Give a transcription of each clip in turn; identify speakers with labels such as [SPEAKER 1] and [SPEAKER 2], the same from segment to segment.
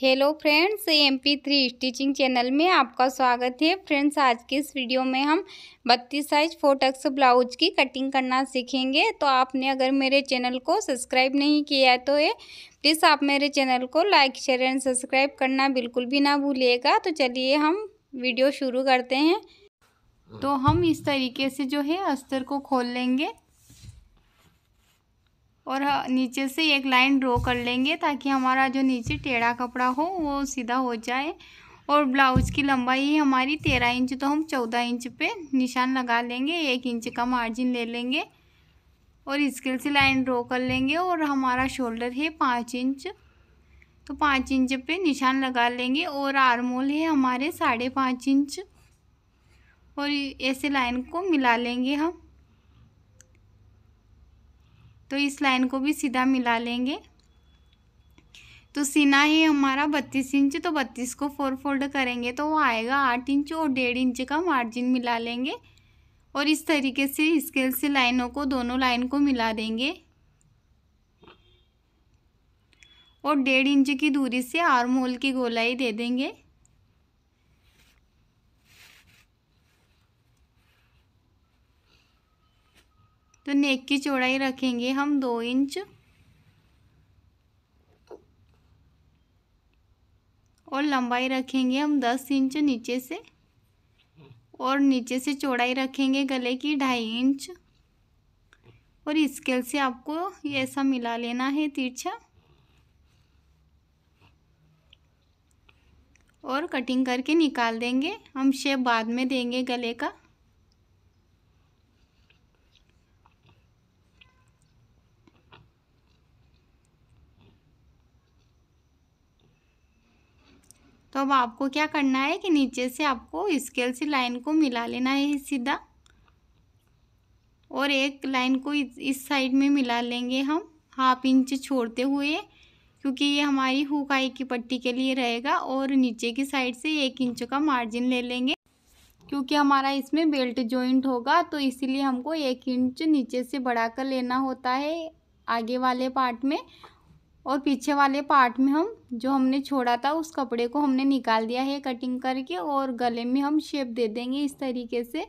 [SPEAKER 1] Hello friends M P three stitching channel में आपका स्वागत है फ्रेंड्स आज के इस वीडियो में हम बत्तीस साइज फोटक्स ब्लाउज की कटिंग करना सीखेंगे तो आपने अगर मेरे चैनल को सब्सक्राइब नहीं किया है तो ये प्लीज़ आप मेरे चैनल को लाइक शेयर एंड सब्सक्राइब करना बिल्कुल भी ना भूलिएगा तो चलिए हम वीडियो शुरू करते हैं तो हम इस तरीके से जो है अस्तर को खोल लेंगे और नीचे से एक लाइन ड्रॉ कर लेंगे ताकि हमारा जो नीचे टेढ़ा कपड़ा हो वो सीधा हो जाए और ब्लाउज की लंबाई हमारी तेरह इंच तो हम चौदह इंच पे निशान लगा लेंगे एक इंच का मार्जिन ले लेंगे और स्केल से लाइन ड्रॉ कर लेंगे और हमारा शोल्डर है पाँच इंच तो पाँच इंच पे निशान लगा लेंगे और आर्मोल है हमारे साढ़े पाँच इंच और ऐसे लाइन को मिला लेंगे हम तो इस लाइन को भी सीधा मिला लेंगे तो सीना है हमारा बत्तीस इंच तो बत्तीस को फोर फोल्ड करेंगे तो वो आएगा आठ इंच और डेढ़ इंच का मार्जिन मिला लेंगे और इस तरीके से स्केल से लाइनों को दोनों लाइन को मिला देंगे और डेढ़ इंच की दूरी से आर्म होल की गोलाई दे देंगे तो नेक की चौड़ाई रखेंगे हम दो इंच और लंबाई रखेंगे हम दस इंच नीचे से और नीचे से चौड़ाई रखेंगे गले की ढाई इंच और स्केल से आपको ये ऐसा मिला लेना है तिरछा और कटिंग करके निकाल देंगे हम शेप बाद में देंगे गले का तो अब आपको क्या करना है कि नीचे से आपको स्केल से लाइन को मिला लेना है सीधा और एक लाइन को इस साइड में मिला लेंगे हम हाफ इंच छोड़ते हुए क्योंकि ये हमारी हुक आई की पट्टी के लिए रहेगा और नीचे की साइड से एक इंच का मार्जिन ले लेंगे क्योंकि हमारा इसमें बेल्ट जॉइंट होगा तो इसीलिए हमको एक इंच नीचे से बढ़ा कर लेना होता है आगे वाले पार्ट में और पीछे वाले पार्ट में हम जो हमने छोड़ा था उस कपड़े को हमने निकाल दिया है कटिंग करके और गले में हम शेप दे देंगे इस तरीके से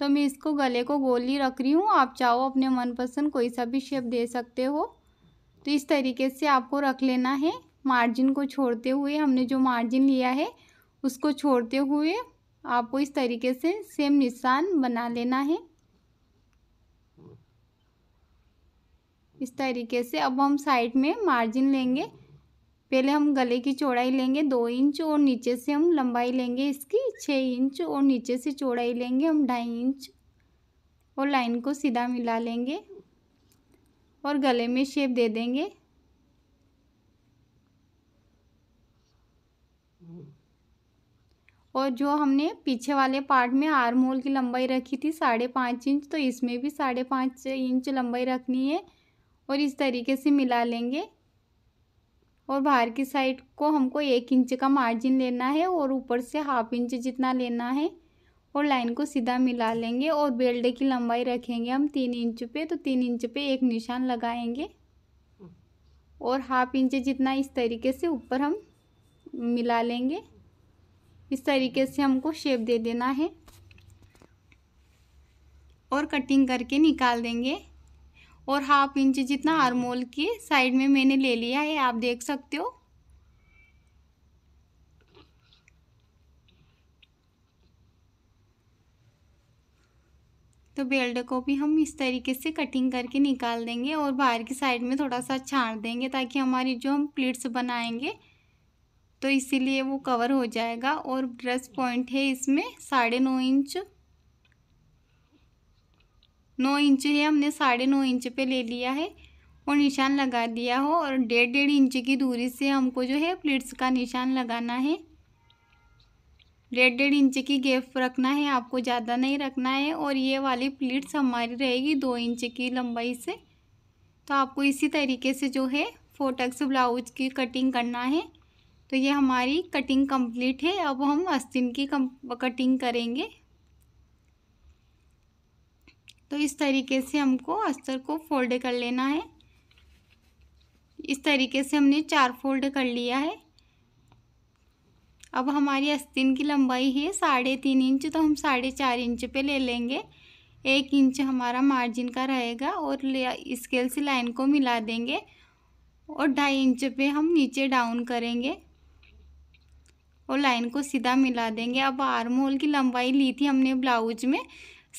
[SPEAKER 1] तो मैं इसको गले को गोली रख रही हूँ आप चाहो अपने मनपसंद कोई सा भी शेप दे सकते हो तो इस तरीके से आपको रख लेना है मार्जिन को छोड़ते हुए हमने जो मार्जिन लिया है उसको छोड़ते हुए आपको इस तरीके से सेम निशान बना लेना है इस तरीके से अब हम साइड में मार्जिन लेंगे पहले हम गले की चौड़ाई लेंगे दो इंच और नीचे से हम लंबाई लेंगे इसकी छः इंच और नीचे से चौड़ाई लेंगे हम ढाई इंच और लाइन को सीधा मिला लेंगे और गले में शेप दे देंगे और जो हमने पीछे वाले पार्ट में आर्म होल की लंबाई रखी थी साढ़े पाँच इंच तो इसमें भी साढ़े पाँच इंच लंबाई रखनी है और इस तरीके से मिला लेंगे और बाहर की साइड को हमको एक इंच का मार्जिन लेना है और ऊपर से हाफ इंच जितना लेना है और लाइन को सीधा मिला लेंगे और बेल्ट की लंबाई रखेंगे हम तीन इंच पे तो तीन इंच पे एक निशान लगाएंगे और हाफ इंच जितना इस तरीके से ऊपर हम मिला लेंगे इस तरीके से हमको शेप दे देना है और कटिंग करके निकाल देंगे और हाफ इंच जितना आरमोल हम्म। की साइड में मैंने ले लिया है आप देख सकते हो तो बेल्ट को भी हम इस तरीके से कटिंग करके निकाल देंगे और बाहर की साइड में थोड़ा सा छाड़ देंगे ताकि हमारी जो हम प्लीट्स बनाएंगे तो इसीलिए वो कवर हो जाएगा और ड्रेस पॉइंट है इसमें साढ़े नौ इंच नौ इंच है हमने साढ़े नौ इंच पे ले लिया है और निशान लगा दिया हो और डेढ़ डेढ़ इंच की दूरी से हमको जो है प्लेट्स का निशान लगाना है डेढ़ डेढ़ इंच की गैप रखना है आपको ज़्यादा नहीं रखना है और ये वाली प्लेट्स हमारी रहेगी दो इंच की लंबाई से तो आपको इसी तरीके से जो है फोटक्स ब्लाउज की कटिंग करना है तो ये हमारी कटिंग कंप्लीट है अब हम आस्तीन की कटिंग करेंगे तो इस तरीके से हमको अस्तर को फोल्ड कर लेना है इस तरीके से हमने चार फोल्ड कर लिया है अब हमारी अस्तिन की लंबाई है साढ़े तीन इंच तो हम साढ़े चार इंच पे ले लेंगे एक इंच हमारा मार्जिन का रहेगा और स्केल से लाइन को मिला देंगे और ढाई इंच पे हम नीचे डाउन करेंगे और लाइन को सीधा मिला देंगे अब आर्म होल की लंबाई ली थी हमने ब्लाउज में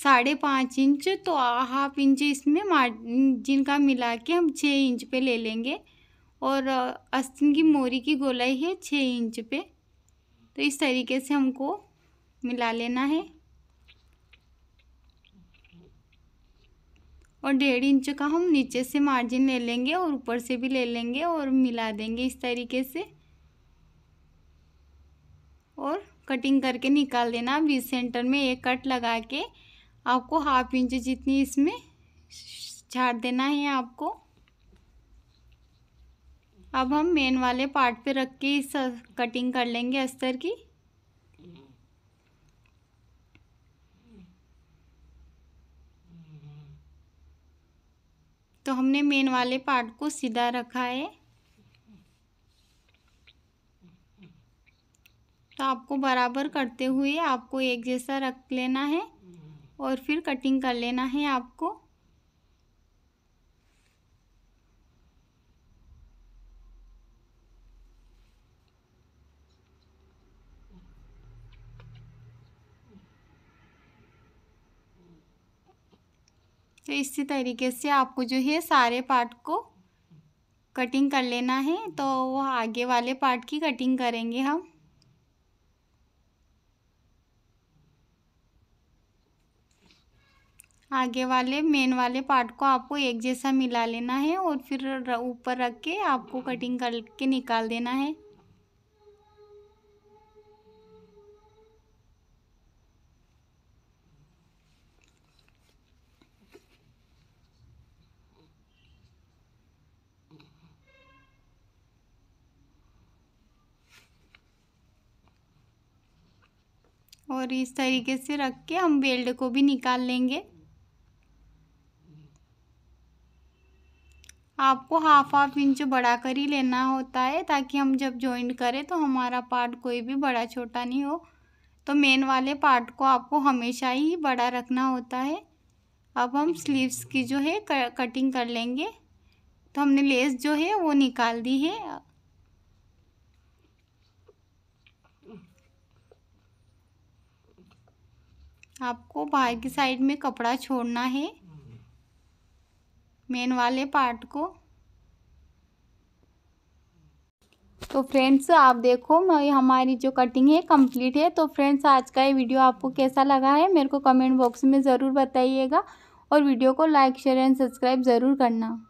[SPEAKER 1] साढ़े पाँच इंच तो हाफ इंच इसमें मार्जिन का मिला के हम छः इंच पे ले लेंगे और अस्तिन की मोरी की गोलाई है छः इंच पे तो इस तरीके से हमको मिला लेना है और डेढ़ इंच का हम नीचे से मार्जिन ले लेंगे और ऊपर से भी ले लेंगे और मिला देंगे इस तरीके से और कटिंग करके निकाल देना बीच सेंटर में एक कट लगा के आपको हाफ इंच जितनी इसमें छाट देना है आपको अब हम मेन वाले पार्ट पे रख के इस कटिंग कर लेंगे अस्तर की तो हमने मेन वाले पार्ट को सीधा रखा है तो आपको बराबर करते हुए आपको एक जैसा रख लेना है और फिर कटिंग कर लेना है आपको तो इसी तरीके से आपको जो है सारे पार्ट को कटिंग कर लेना है तो वो आगे वाले पार्ट की कटिंग करेंगे हम आगे वाले मेन वाले पार्ट को आपको एक जैसा मिला लेना है और फिर ऊपर रख के आपको कटिंग करके निकाल देना है और इस तरीके से रख के हम बेल्ट को भी निकाल लेंगे आपको हाफ हाफ इंच बड़ा कर ही लेना होता है ताकि हम जब जॉइंट करें तो हमारा पार्ट कोई भी बड़ा छोटा नहीं हो तो मेन वाले पार्ट को आपको हमेशा ही बड़ा रखना होता है अब हम स्लीव्स की जो है कटिंग कर लेंगे तो हमने लेस जो है वो निकाल दी है आपको बाहर की साइड में कपड़ा छोड़ना है मेन वाले पार्ट को तो फ्रेंड्स आप देखो मैं हमारी जो कटिंग है कंप्लीट है तो फ्रेंड्स आज का ये वीडियो आपको कैसा लगा है मेरे को कमेंट बॉक्स में ज़रूर बताइएगा और वीडियो को लाइक शेयर एंड सब्सक्राइब ज़रूर करना